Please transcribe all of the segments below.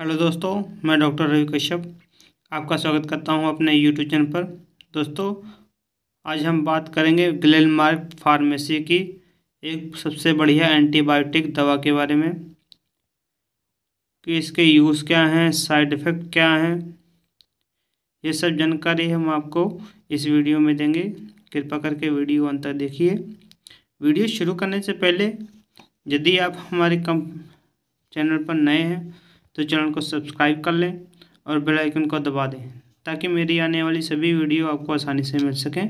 hello दोस्तों मैं doctor Ravi Kashyap आपका स्वागत करता हूं अपने यूट्यूब चैनल पर दोस्तों आज हम बात करेंगे ग्लेनमार्क फार्मेसी की एक सबसे बढ़िया एंटीबायोटिक दवा के बारे में कि इसके यूज़ क्या हैं साइड इफ़ेक्ट क्या हैं ये सब जानकारी हम आपको इस वीडियो में देंगे कृपा करके वीडियो अंत तक देखिए वीडियो शुरू करने से पहले यदि आप हमारे कम चैनल पर नए हैं तो चैनल को सब्सक्राइब कर लें और बेल आइकन को दबा दें ताकि मेरी आने वाली सभी वीडियो आपको आसानी से मिल सकें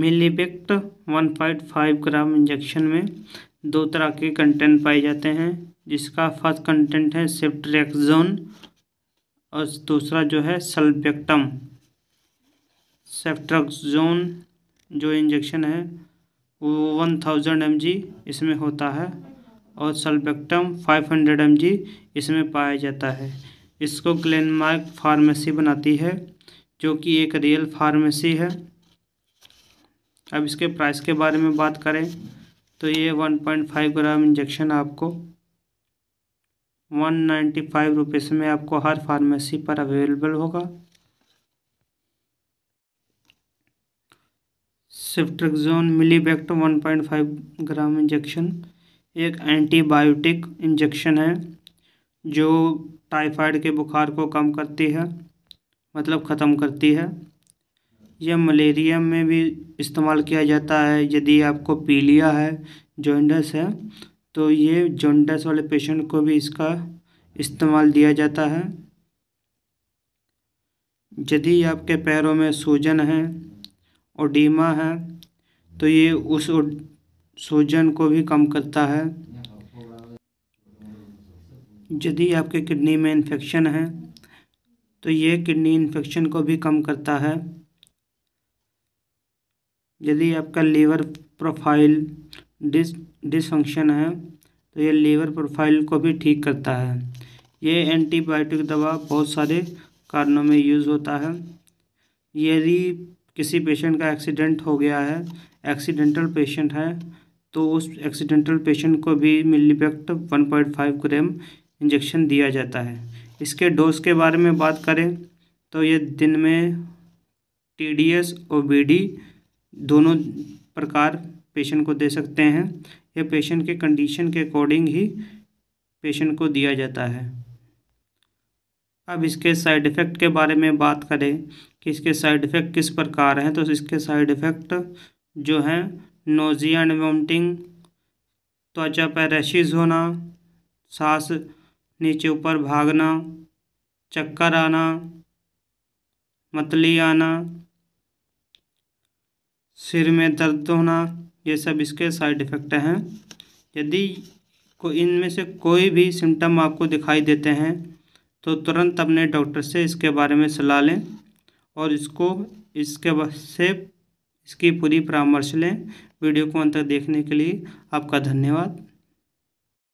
मिलीबेक्ट one point five gram injection में दो तरह के कंटेंट पाए जाते हैं जिसका फर्स्ट कंटेंट है सेप्ट्रेक्जोन और दूसरा जो है सल्बेक्टम सेप्ट्रक्जोन जो इंजेक्शन है वो वन थाउजेंड एम इसमें होता है और सल्बेक्टम 500 हंड्रेड इसमें पाया जाता है इसको ग्लेनमार्क फार्मेसी बनाती है जो कि एक रियल फार्मेसी है अब इसके प्राइस के बारे में बात करें तो ये 1.5 ग्राम इंजेक्शन आपको वन नाइन्टी फाइव में आपको हर फार्मेसी पर अवेलेबल होगा one point five gram injection एक एंटीबायोटिक इंजेक्शन है जो टाइफाइड के बुखार को कम करती है मतलब ख़त्म करती है यह मलेरिया में भी इस्तेमाल किया जाता है यदि आपको पीलिया है जॉन्डस है तो ये जोंडस वाले पेशेंट को भी इसका इस्तेमाल दिया जाता है यदि आपके पैरों में सूजन है ओडीमा है तो ये उस सूजन को भी कम करता है यदि आपके किडनी में इन्फेक्शन है तो ये किडनी इन्फेक्शन को भी कम करता है यदि आपका लीवर प्रोफाइल डिस डिसफंक्शन है तो ये लीवर प्रोफाइल को भी ठीक करता है ये एंटीबायोटिक दवा बहुत सारे कारणों में यूज़ होता है यदि किसी पेशेंट का एक्सीडेंट हो गया है एक्सीडेंटल पेशेंट है तो उस एक्सीडेंटल पेशेंट को भी मिलीपैक्ट one point five gram injection दिया जाता है इसके डोज के बारे में बात करें तो ये दिन में टी डी एस और बी डी दोनों प्रकार पेशेंट को दे सकते हैं यह पेशेंट के कंडीशन के अकॉर्डिंग ही पेशेंट को दिया जाता है अब इसके साइड इफ़ेक्ट के बारे में बात करें कि इसके साइड इफ़ेक्ट किस प्रकार हैं तो इसके साइड इफ़ेक्ट जो हैं नोज़िया एंड वोमटिंग त्वचा पर रैशेज होना सांस नीचे ऊपर भागना चक्कर आना मतली आना सिर में दर्द होना ये सब इसके साइड इफ़ेक्ट हैं यदि को इनमें से कोई भी सिम्टम आपको दिखाई देते हैं तो तुरंत अपने डॉक्टर से इसके बारे में सलाह लें और इसको इसके से इसकी पूरी परामर्श लें वीडियो को अंत तक देखने के लिए आपका धन्यवाद